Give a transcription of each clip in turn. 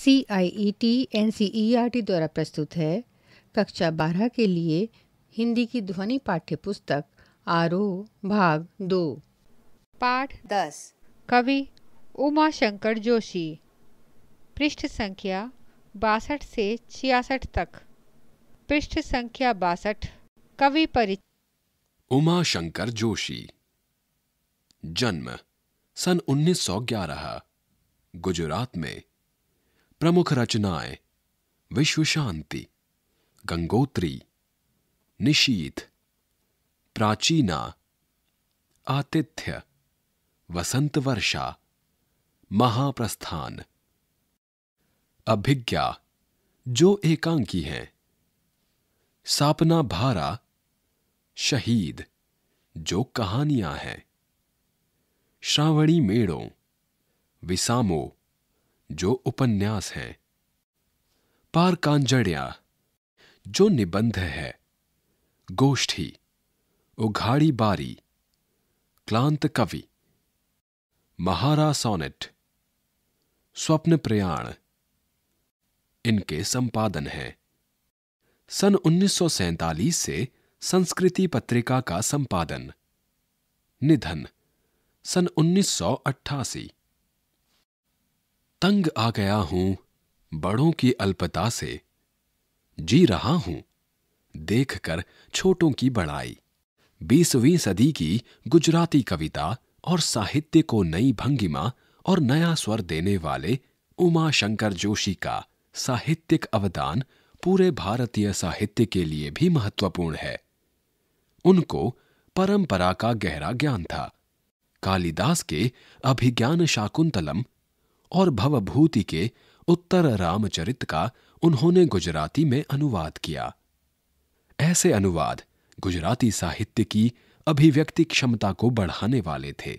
C I E T N C E R T द्वारा प्रस्तुत है कक्षा बारह के लिए हिंदी की ध्वनि पाठ्य पुस्तक आरो भाग दो पाठ दस कवि शंकर जोशी पृष्ठ संख्या बासठ से छियासठ तक पृष्ठ संख्या बासठ कवि परिचय शंकर जोशी जन्म सन 1911 गुजरात में प्रमुख रचनाएं विश्व शांति गंगोत्री निशीथ प्राचीना आतिथ्य वसंत वर्षा महाप्रस्थान अभिज्ञा जो एकांकी हैं सापना भारा शहीद जो कहानियां हैं श्रावणी मेड़ों विसामो जो उपन्यास हैं पार कांजड़िया जो निबंध है गोष्ठी उघाड़ी बारी क्लांत कवि महारा सोनेट स्वप्न प्रयाण इनके संपादन हैं सन उन्नीस से संस्कृति पत्रिका का संपादन निधन सन उन्नीस तंग आ गया हूं बड़ों की अल्पता से जी रहा हूं देखकर छोटों की बड़ाई बीसवीं सदी की गुजराती कविता और साहित्य को नई भंगिमा और नया स्वर देने वाले उमा शंकर जोशी का साहित्यिक अवदान पूरे भारतीय साहित्य के लिए भी महत्वपूर्ण है उनको परंपरा का गहरा ज्ञान था कालिदास के अभिज्ञान शाकुंतलम और भवभूति के उत्तर रामचरित का उन्होंने गुजराती में अनुवाद किया ऐसे अनुवाद गुजराती साहित्य की अभिव्यक्ति क्षमता को बढ़ाने वाले थे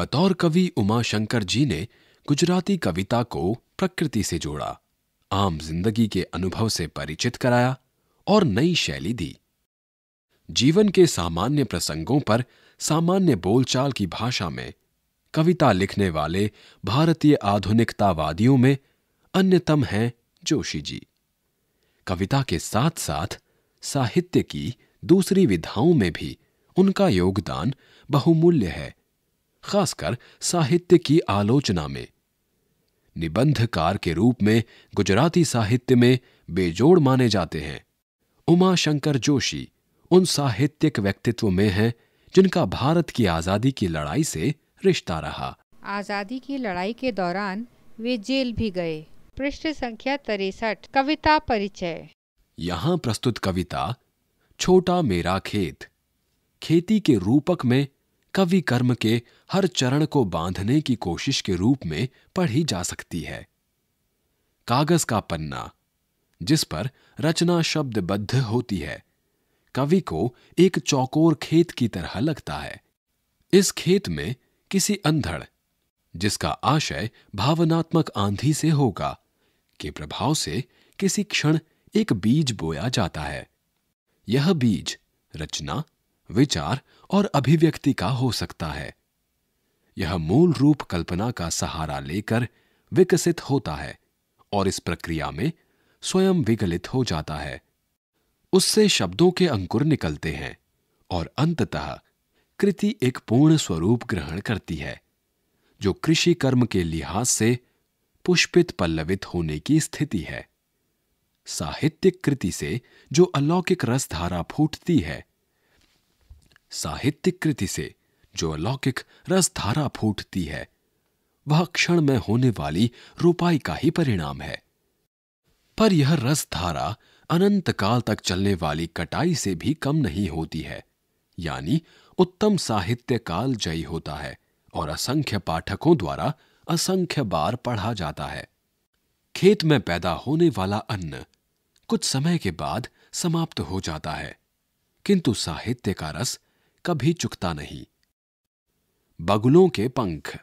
बतौर कवि उमाशंकर जी ने गुजराती कविता को प्रकृति से जोड़ा आम जिंदगी के अनुभव से परिचित कराया और नई शैली दी जीवन के सामान्य प्रसंगों पर सामान्य बोलचाल की भाषा में कविता लिखने वाले भारतीय आधुनिकतावादियों में अन्यतम हैं जोशी जी कविता के साथ साथ साहित्य की दूसरी विधाओं में भी उनका योगदान बहुमूल्य है खासकर साहित्य की आलोचना में निबंधकार के रूप में गुजराती साहित्य में बेजोड़ माने जाते हैं उमा शंकर जोशी उन साहित्यिक व्यक्तित्व में हैं जिनका भारत की आजादी की लड़ाई से रिश्ता रहा आज़ादी की लड़ाई के दौरान वे जेल भी गए पृष्ठ संख्या तिरसठ कविता परिचय यहाँ प्रस्तुत कविता छोटा मेरा खेत खेती के रूपक में कवि कर्म के हर चरण को बांधने की कोशिश के रूप में पढ़ी जा सकती है कागज का पन्ना जिस पर रचना शब्दबद्ध होती है कवि को एक चौकोर खेत की तरह लगता है इस खेत में किसी अंधड़ जिसका आशय भावनात्मक आंधी से होगा के प्रभाव से किसी क्षण एक बीज बोया जाता है यह बीज रचना विचार और अभिव्यक्ति का हो सकता है यह मूल रूप कल्पना का सहारा लेकर विकसित होता है और इस प्रक्रिया में स्वयं विगलित हो जाता है उससे शब्दों के अंकुर निकलते हैं और अंततः कृति एक पूर्ण स्वरूप ग्रहण करती है जो कृषि कर्म के लिहाज से पुष्पित पल्लवित होने की स्थिति है साहित्यिक कृति से जो अलौकिक धारा फूटती है साहित्यिक कृति से जो अलौकिक रसधारा फूटती है वह क्षण में होने वाली रूपाई का ही परिणाम है पर यह रसधारा अनंत काल तक चलने वाली कटाई से भी कम नहीं होती है यानी उत्तम साहित्य काल जयी होता है और असंख्य पाठकों द्वारा असंख्य बार पढ़ा जाता है खेत में पैदा होने वाला अन्न कुछ समय के बाद समाप्त हो जाता है किंतु साहित्य का रस कभी चुकता नहीं बगुलों के पंख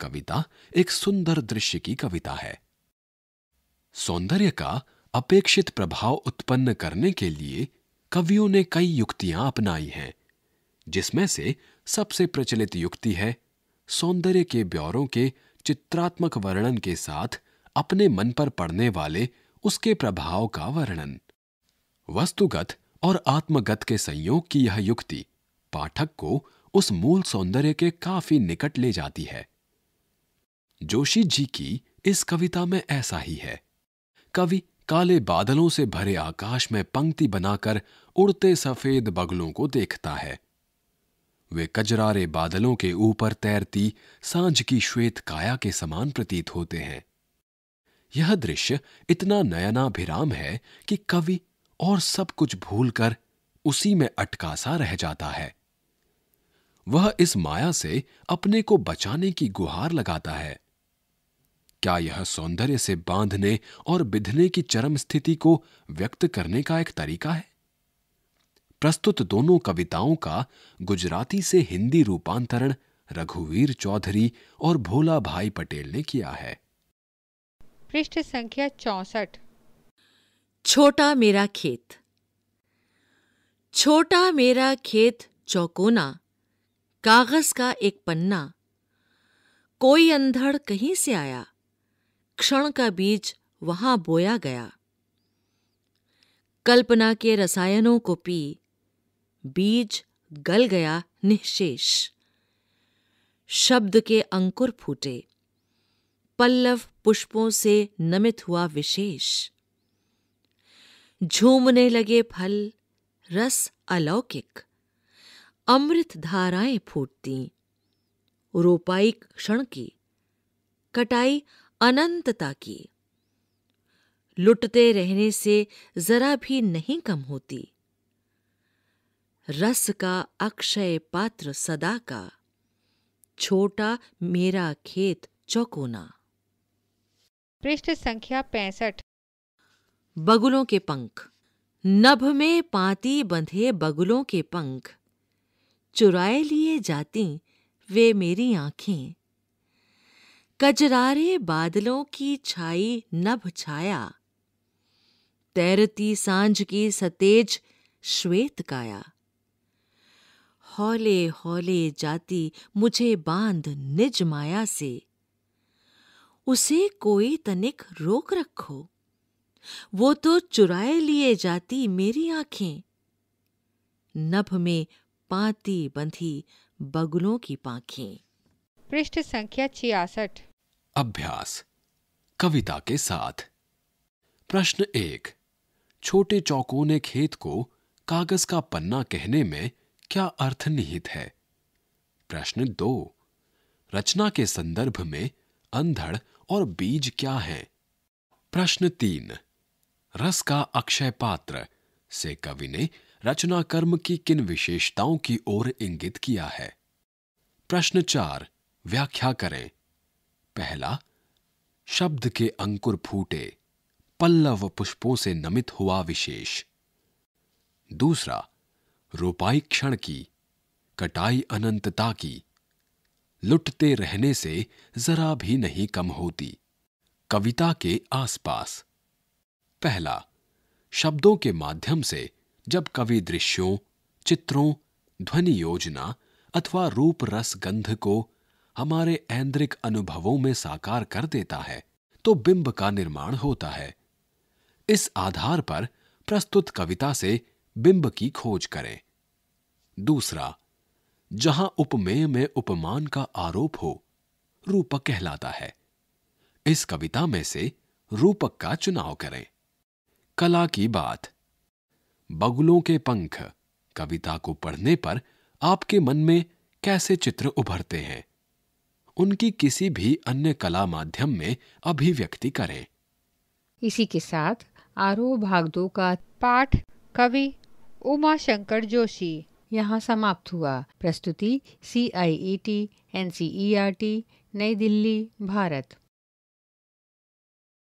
कविता एक सुंदर दृश्य की कविता है सौंदर्य का अपेक्षित प्रभाव उत्पन्न करने के लिए कवियों ने कई युक्तियां अपनाई हैं जिसमें से सबसे प्रचलित युक्ति है सौंदर्य के ब्यौरों के चित्रात्मक वर्णन के साथ अपने मन पर पड़ने वाले उसके प्रभाव का वर्णन वस्तुगत और आत्मगत के संयोग की यह युक्ति पाठक को उस मूल सौंदर्य के काफी निकट ले जाती है जोशी जी की इस कविता में ऐसा ही है कवि काले बादलों से भरे आकाश में पंक्ति बनाकर उड़ते सफेद बगलों को देखता है वे कजरारे बादलों के ऊपर तैरती सांझ की श्वेत काया के समान प्रतीत होते हैं यह दृश्य इतना नयनाभिराम है कि कवि और सब कुछ भूलकर उसी में अटकासा रह जाता है वह इस माया से अपने को बचाने की गुहार लगाता है क्या यह सौंदर्य से बांधने और बिधने की चरम स्थिति को व्यक्त करने का एक तरीका है प्रस्तुत दोनों कविताओं का गुजराती से हिंदी रूपांतरण रघुवीर चौधरी और भोला भाई पटेल ने किया है पृष्ठ संख्या चौसठ छोटा मेरा खेत छोटा मेरा खेत चौकोना कागज का एक पन्ना कोई अंधड़ कहीं से आया क्षण का बीज वहां बोया गया कल्पना के रसायनों को पी बीज गल गया निःशेष शब्द के अंकुर फूटे पल्लव पुष्पों से नमित हुआ विशेष झूमने लगे फल रस अलौकिक अमृत धाराएं फूटती रोपाई क्षण की कटाई अनंतता की लुटते रहने से जरा भी नहीं कम होती रस का अक्षय पात्र सदा का छोटा मेरा खेत चौकोना पृष्ठ संख्या पैंसठ बगुलों के पंख नभ में पाती बंधे बगुलों के पंख चुराए लिए जाती वे मेरी आंखें कजरारे बादलों की छाई नभ छाया तैरती सांझ की सतेज श्वेत काया हौले हौले जाती मुझे बांध निज माया से उसे कोई तनिक रोक रखो वो तो चुराए लिए जाती मेरी आंखें नभ में पाती बंधी बगुलों की पाखें पृष्ठ संख्या छियासठ अभ्यास कविता के साथ प्रश्न एक छोटे चौकोने खेत को कागज का पन्ना कहने में क्या अर्थ निहित है प्रश्न दो रचना के संदर्भ में अंधड़ और बीज क्या है प्रश्न तीन रस का अक्षय पात्र से कवि ने रचना कर्म की किन विशेषताओं की ओर इंगित किया है प्रश्न चार व्याख्या करें पहला शब्द के अंकुर फूटे पल्लव पुष्पों से नमित हुआ विशेष दूसरा रोपाई क्षण की कटाई अनंतता की लुटते रहने से जरा भी नहीं कम होती कविता के आसपास पहला शब्दों के माध्यम से जब कवि दृश्यों चित्रों ध्वनि योजना अथवा रूप रस गंध को हमारे ऐन्द्रिक अनुभवों में साकार कर देता है तो बिंब का निर्माण होता है इस आधार पर प्रस्तुत कविता से बिंब की खोज करें दूसरा जहां उपमेय में उपमान का आरोप हो रूपक कहलाता है इस कविता में से रूपक का चुनाव करें कला की बात बगुलों के पंख कविता को पढ़ने पर आपके मन में कैसे चित्र उभरते हैं उनकी किसी भी अन्य कला माध्यम में अभिव्यक्ति करें इसी के साथ आरोह भाग दो का पाठ कवि उमाशंकर जोशी यहाँ समाप्त हुआ प्रस्तुति C I E T N C E R T नई दिल्ली भारत